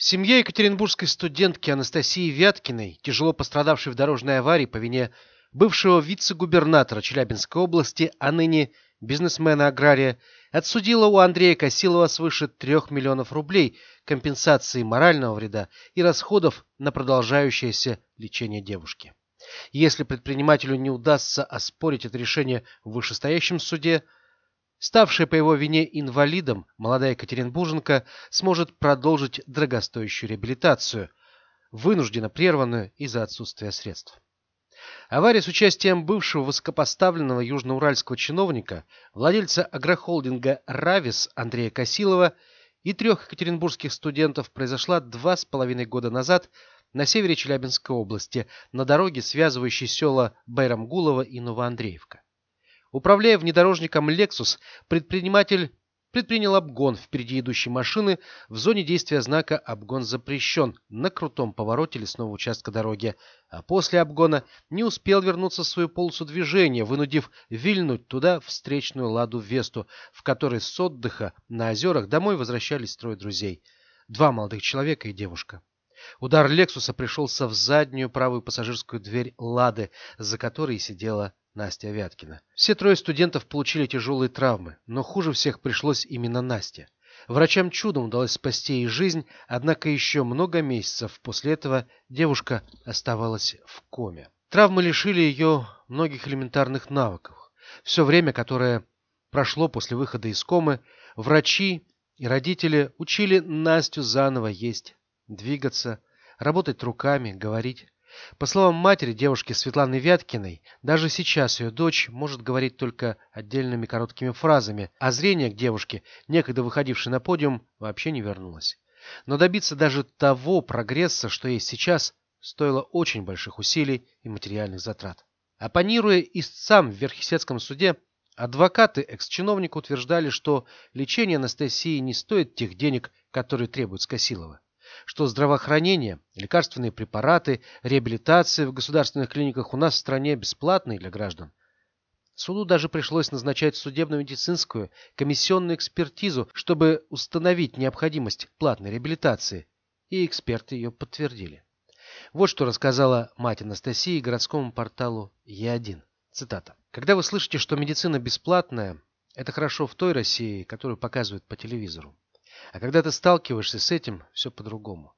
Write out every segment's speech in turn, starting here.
Семья екатеринбургской студентки Анастасии Вяткиной, тяжело пострадавшей в дорожной аварии по вине бывшего вице-губернатора Челябинской области, а ныне бизнесмена-агрария, отсудила у Андрея Косилова свыше 3 миллионов рублей компенсации морального вреда и расходов на продолжающееся лечение девушки. Если предпринимателю не удастся оспорить это решение в вышестоящем суде – Ставшая по его вине инвалидом, молодая Екатеринбурженко сможет продолжить дорогостоящую реабилитацию, вынужденно прерванную из-за отсутствия средств. Авария с участием бывшего высокопоставленного южноуральского чиновника, владельца агрохолдинга «Равис» Андрея Косилова и трех екатеринбургских студентов произошла два с половиной года назад на севере Челябинской области, на дороге, связывающей села Байрамгулова и Новоандреевка. Управляя внедорожником Lexus, предприниматель предпринял обгон впереди идущей машины в зоне действия знака «Обгон запрещен» на крутом повороте лесного участка дороги, а после обгона не успел вернуться в свою полосу движения, вынудив вильнуть туда встречную «Ладу Весту», в которой с отдыха на озерах домой возвращались трое друзей. Два молодых человека и девушка. Удар «Лексуса» пришелся в заднюю правую пассажирскую дверь «Лады», за которой сидела Настя Вяткина. Все трое студентов получили тяжелые травмы, но хуже всех пришлось именно Насте. Врачам чудом удалось спасти ей жизнь, однако еще много месяцев после этого девушка оставалась в коме. Травмы лишили ее многих элементарных навыков. Все время, которое прошло после выхода из комы, врачи и родители учили Настю заново есть, двигаться, работать руками, говорить. По словам матери девушки Светланы Вяткиной, даже сейчас ее дочь может говорить только отдельными короткими фразами, а зрение к девушке, некогда выходившей на подиум, вообще не вернулось. Но добиться даже того прогресса, что есть сейчас, стоило очень больших усилий и материальных затрат. Оппонируя истцам в Верхесецком суде, адвокаты экс-чиновника утверждали, что лечение Анастасии не стоит тех денег, которые требуют Скосилова что здравоохранение, лекарственные препараты, реабилитация в государственных клиниках у нас в стране бесплатные для граждан. Суду даже пришлось назначать судебно-медицинскую комиссионную экспертизу, чтобы установить необходимость платной реабилитации, и эксперты ее подтвердили. Вот что рассказала мать Анастасии городскому порталу е 1 Цитата. «Когда вы слышите, что медицина бесплатная, это хорошо в той России, которую показывают по телевизору. А когда ты сталкиваешься с этим, все по-другому.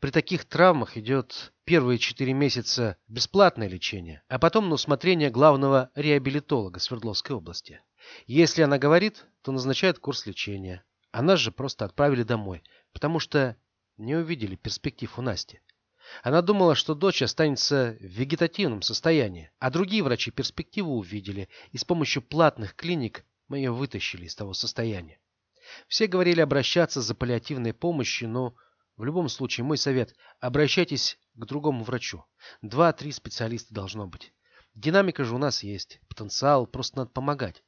При таких травмах идет первые четыре месяца бесплатное лечение, а потом на усмотрение главного реабилитолога Свердловской области. Если она говорит, то назначает курс лечения. А нас же просто отправили домой, потому что не увидели перспектив у Насти. Она думала, что дочь останется в вегетативном состоянии, а другие врачи перспективу увидели, и с помощью платных клиник мы ее вытащили из того состояния. Все говорили обращаться за паллиативной помощью, но в любом случае мой совет – обращайтесь к другому врачу. Два-три специалиста должно быть. Динамика же у нас есть, потенциал, просто надо помогать.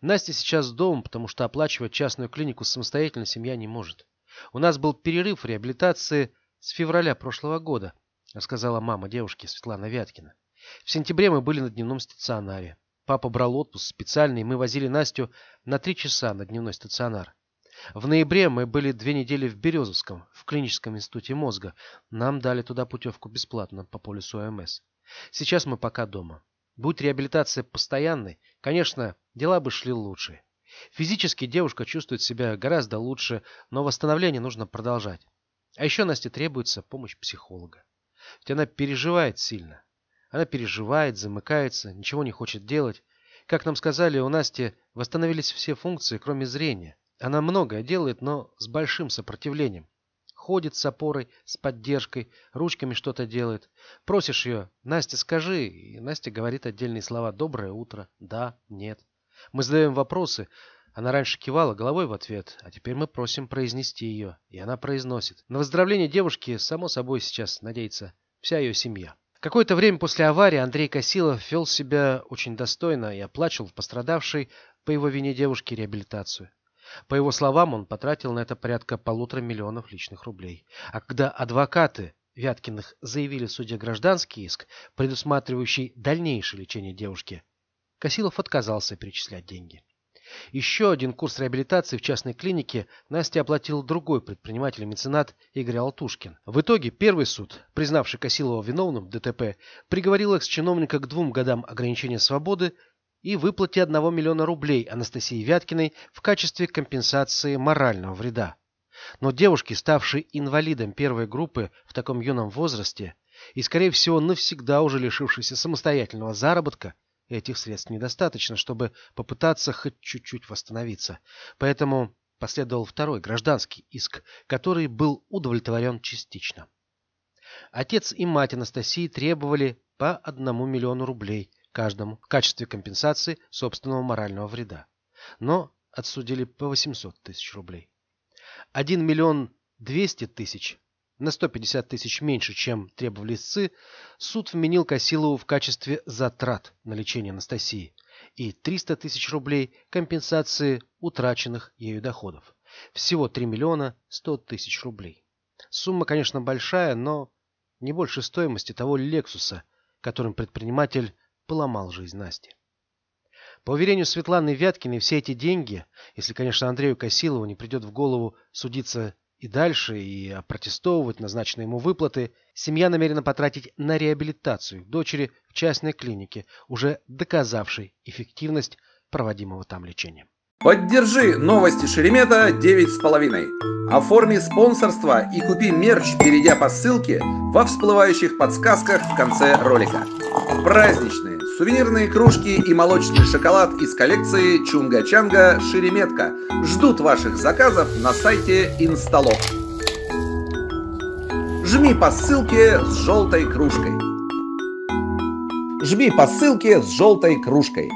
Настя сейчас дома, потому что оплачивать частную клинику самостоятельно семья не может. У нас был перерыв реабилитации с февраля прошлого года, сказала мама девушки Светлана Вяткина. В сентябре мы были на дневном стационаре. Папа брал отпуск специальный, и мы возили Настю на три часа на дневной стационар. В ноябре мы были две недели в Березовском, в клиническом институте мозга. Нам дали туда путевку бесплатно по полису ОМС. Сейчас мы пока дома. Будь реабилитация постоянной, конечно, дела бы шли лучше. Физически девушка чувствует себя гораздо лучше, но восстановление нужно продолжать. А еще Насте требуется помощь психолога. Ведь она переживает сильно. Она переживает, замыкается, ничего не хочет делать. Как нам сказали, у Насти восстановились все функции, кроме зрения. Она многое делает, но с большим сопротивлением. Ходит с опорой, с поддержкой, ручками что-то делает. Просишь ее, Настя, скажи, и Настя говорит отдельные слова «доброе утро», «да», «нет». Мы задаем вопросы, она раньше кивала головой в ответ, а теперь мы просим произнести ее, и она произносит. На выздоровление девушки, само собой, сейчас надеется вся ее семья. Какое-то время после аварии Андрей Косилов вел себя очень достойно и оплачивал пострадавшей по его вине девушке реабилитацию. По его словам, он потратил на это порядка полутора миллионов личных рублей. А когда адвокаты Вяткиных заявили в суде гражданский иск, предусматривающий дальнейшее лечение девушки, Косилов отказался перечислять деньги. Еще один курс реабилитации в частной клинике Насте оплатил другой предприниматель и меценат Игорь Алтушкин. В итоге первый суд, признавший Косилова виновным в ДТП, приговорил экс-чиновника к двум годам ограничения свободы и выплате 1 миллиона рублей Анастасии Вяткиной в качестве компенсации морального вреда. Но девушке, ставшей инвалидом первой группы в таком юном возрасте и, скорее всего, навсегда уже лишившейся самостоятельного заработка, этих средств недостаточно, чтобы попытаться хоть чуть-чуть восстановиться. Поэтому последовал второй гражданский иск, который был удовлетворен частично. Отец и мать Анастасии требовали по 1 миллиону рублей, каждому в качестве компенсации собственного морального вреда. Но отсудили по 800 тысяч рублей. 1 миллион 200 тысяч, на 150 тысяч меньше, чем требовали истцы, суд вменил Косилову в качестве затрат на лечение Анастасии и 300 тысяч рублей компенсации утраченных ею доходов. Всего 3 миллиона 100 тысяч рублей. Сумма, конечно, большая, но не больше стоимости того «Лексуса», которым предприниматель поломал жизнь Насти. По уверению Светланы Вяткиной, все эти деньги, если, конечно, Андрею Косилову не придет в голову судиться и дальше, и опротестовывать назначенные ему выплаты, семья намерена потратить на реабилитацию дочери в частной клинике, уже доказавшей эффективность проводимого там лечения. Поддержи новости Шеремета 9,5. Оформи спонсорство и купи мерч, перейдя по ссылке во всплывающих подсказках в конце ролика. Праздничные! Сувенирные кружки и молочный шоколад из коллекции Чунга-Чанга Шереметка ждут ваших заказов на сайте Инсталок. Жми по ссылке с желтой кружкой. Жми по ссылке с желтой кружкой.